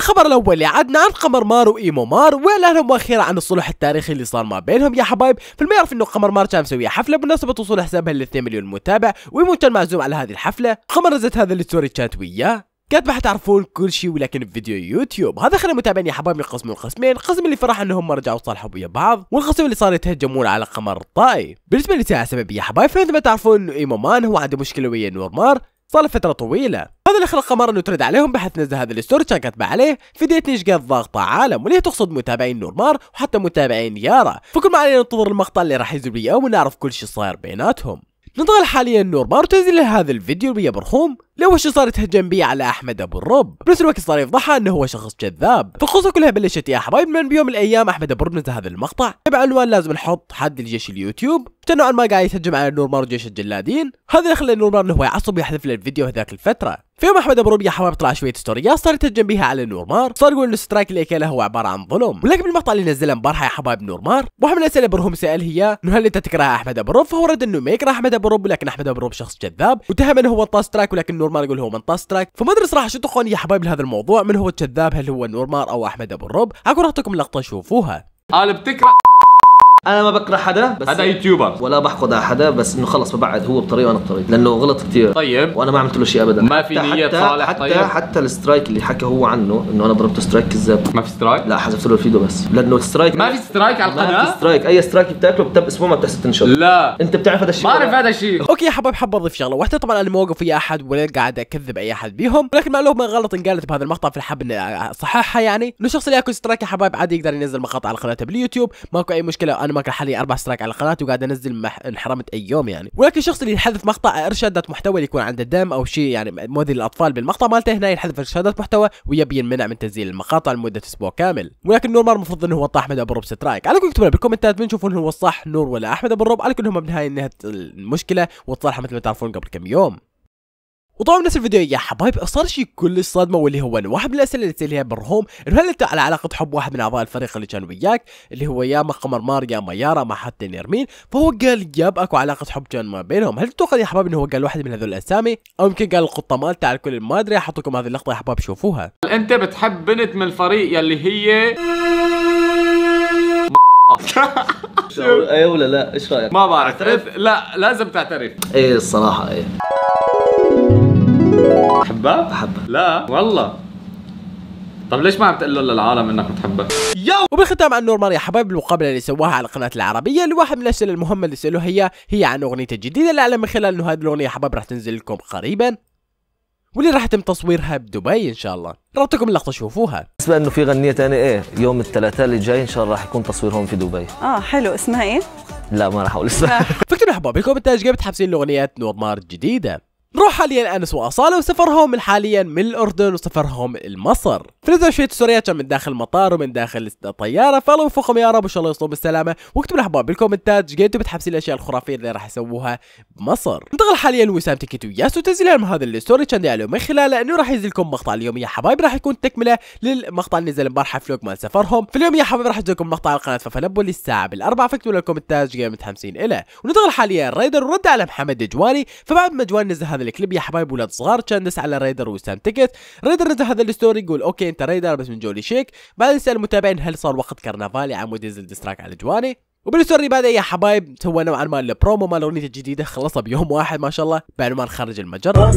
الخبر الاول اللي عدنا عن قمر مار وايمو مار واعلانهم مؤخرا عن الصلح التاريخي اللي صار ما بينهم يا حبايب فالما يعرف انه قمر مار كان مسويه حفله بمناسبه وصول حسابها ل 2 مليون متابع وايمو كان معزوم على هذه الحفله قمر نزلت هذا الستوري كانت وياه ما حتعرفون كل شيء ولكن في فيديو يوتيوب هذا خلى المتابعين يا حبايب ينقسمون قسمين قسم اللي فرح انهم رجعوا صالحوا ويا بعض والقسم اللي صار يتهجمون على قمر الطائي بالنسبه لتاع سببيه يا حبايب فانتم تعرفون انه ايمو مان هو عنده مشكله ويا نور مار صار فترة طويلة هذا اللي خلق قمر انه ترد عليهم بحيث نزل هذا الستوري كان كاتبه عليه فديتني ايش قد ضاغطة عالم وليه تقصد متابعين نورمار وحتى متابعين يارا فكل ما علينا ننتظر المقطع اللي راح ينزل بيوم ونعرف كل شيء صاير بيناتهم ننتقل حاليا نور مارتز الى هذا الفيديو بيا برخوم لو وش صار يتهجم بي على احمد ابو الرب بنفس الوقت صار يفضحه انه هو شخص كذاب فالقصه كلها بلشت يا حبايب من بيوم الايام احمد ابو الرب نزل هذا المقطع بعنوان لازم نحط حد الجيش اليوتيوب كان نوعا ما قاعد يتهجم على نور مار وجيش الجلادين هذا اللي خلى نور مار انه هو يعصب ويحذف له الفيديو هذاك الفتره في يوم احمد ابو ربيع حاول يطلع شويه ستوريات صار يتهجم بها على نورمار صار يقول انه السترايك اللي اكله هو عباره عن ظلم ولكن بالمقطع اللي نزله امبارحه يا حبايب نورمار واحد من الاسئله برهم سال هي انه هل انت تكره احمد ابو رب فهو رد انه ما يكره احمد ابو رب ولكن احمد ابو رب شخص جذاب واتهم انه هو طاس تراك ولكن نورمار يقول هو من طاس تراك فما ادري صراحه شو تقون يا حبايب لهذا الموضوع من هو الجذاب هل هو نورمار او احمد ابو رب اكو لقطه شوفوها قال بتكره انا ما بكره حدا بس هذا يوتيوبر ولا بحقد على حدا بس انه خلص ببعد هو بطريقه وانا بطريقه لانه غلط كثير طيب وانا ما عملت له شيء ابدا ما في نيه صالح حتى طيب. حتى السترايك اللي حكى هو عنه انه انا ضربته سترايك كذاب ما في سترايك لا حذفت له الفيديو بس لانه السترايك ما في سترايك على القناه ما في سترايك اي سترايك بتاكله بتب اسمه ما بتحسب تنشر لا انت بتعرف هذا الشيء ما بعرف هذا الشيء اوكي يا حبايب حب اضيف شغله واحده طبعا انا ما وقف ويا احد ولا قاعد اكذب اي احد بيهم ولكن معلومه غلط انقالت بهذا المقطع فالحب اني اصححها يعني انه الشخص اللي ياكل سترايك يا حبايب عادي يقدر ينزل مقاطع على قناته باليوتيوب ماكو اي مشكله انا كان حالي اربع سترايك على القناه وقاعد انزل مح... انحرمت اي يوم يعني ولكن الشخص اللي يحذف مقطع ارشادات محتوى اللي يكون عنده دم او شيء يعني مؤذي للاطفال بالمقطع مالته هنا يحذف ارشادات محتوى ويبي ينمنع من تنزيل المقاطع لمده اسبوع كامل ولكن نورمال المفروض انه هو احمد ابو الرب سترايك على اكتبوا بالكومنتات من تشوفون هو الصح نور ولا احمد ابو الرب على كل هم بنهايه نهايه المشكله وتصالحوا مثل ما تعرفون قبل كم يوم وطبعا نفس الفيديو يا حبايب صار شيء كلش صدمه واللي هو واحد من الاسئله اللي تليها برهوم انه هل انت على علاقه حب واحد من اعضاء الفريق اللي كان وياك اللي هو يا قمر مار يا يارا ما حتى نيرمين فهو قال ياب اكو علاقه حب كان ما بينهم هل تتوقع يا حبايب انه هو قال واحد من هذول الاسامي او يمكن قال القطه مالته على كل ما ادري احط لكم هذه اللقطه يا حبايب شوفوها انت بتحب بنت من الفريق يلي هي اي ولا لا ايش رايك ما بعرف إيه، لا لازم تعترف ايه الصراحه ايه بحبها؟ بحبها لا والله طب ليش ما عم تقول للعالم انك بتحبها؟ يو وبالختام عن مار يا حبايب المقابله اللي سواها على القناه العربيه لواحد من الاسئله المهمه اللي سالوها هي هي عن اغنيته الجديده اللي اعلن من خلال انه هذه الاغنيه يا حبايب راح تنزل لكم قريبا واللي راح يتم تصويرها بدبي ان شاء الله رابطكم اللقطه شوفوها بالنسبه انه في غنيه ثانيه ايه يوم الثلاثاء اللي جاي ان شاء الله راح يكون تصويرهم في دبي اه حلو اسمها ايه لا ما راح اقول اسمها آه. فاكتبوا حبايبكم انتاج قبل تحبسين الاغنيات نور مار الجديده نروح حاليا انس واصاله وسفرهم حاليا من الاردن وسفرهم لمصر فنزلوا شويه سوريا كان من داخل المطار ومن داخل الطياره فالله يوفقهم يا رب وان شاء الله يوصلوا بالسلامه واكتبوا الاحباب حبايب بالكومنتات قد بتحبسين الاشياء الخرافيه اللي راح يسووها بمصر انتقل حاليا لوسام تيكيت وياسو تنزل لهم هذا الستوري كان داعي من خلاله انه راح ينزل لكم مقطع اليوم يا حبايب راح يكون تكمله للمقطع اللي نزل امبارح فلوق مال سفرهم فاليوم يا حبايب راح ينزل لكم مقطع على قناه ففنبول الساعه بالاربعه فاكتبوا لنا الكومنتات قد متحمسين له وننتقل حاليا رايدر ورد على محمد جواني فبعد ما جواني نزل هذا هذا الكليب يا حبايب ولاد صغار كان دس على ريدر وسام تيكت ريدر نزل هذا الستوري يقول اوكي انت ريدر بس من جولي شيك بعد يسال المتابعين هل صار وقت كرنفالي عمود ينزل ديستراك على جواني وبالستوري بعد يا حبايب سوى نوعا ما البرومو مال الاغنيه الجديده خلصها بيوم واحد ما شاء الله بعد ما نخرج المجره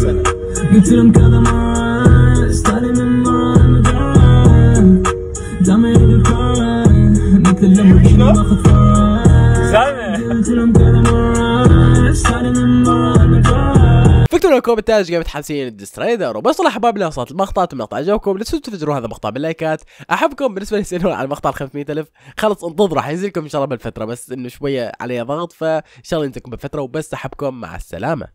I'm gonna لكم انتاج جيمة حمسين الدستريدر وبوصل احباب لوصلت المقطع تم مقطع عجبكم لا تنسوا تفجروا هذا المقطع باللايكات احبكم بالنسبه لي يسالون على المقطع 500 الف خلص انتظروا راح ينزلكم ان شاء الله بالفتره بس انه شويه عليه ضغط فان شاء الله ينزلكم بالفتره وبس احبكم مع السلامه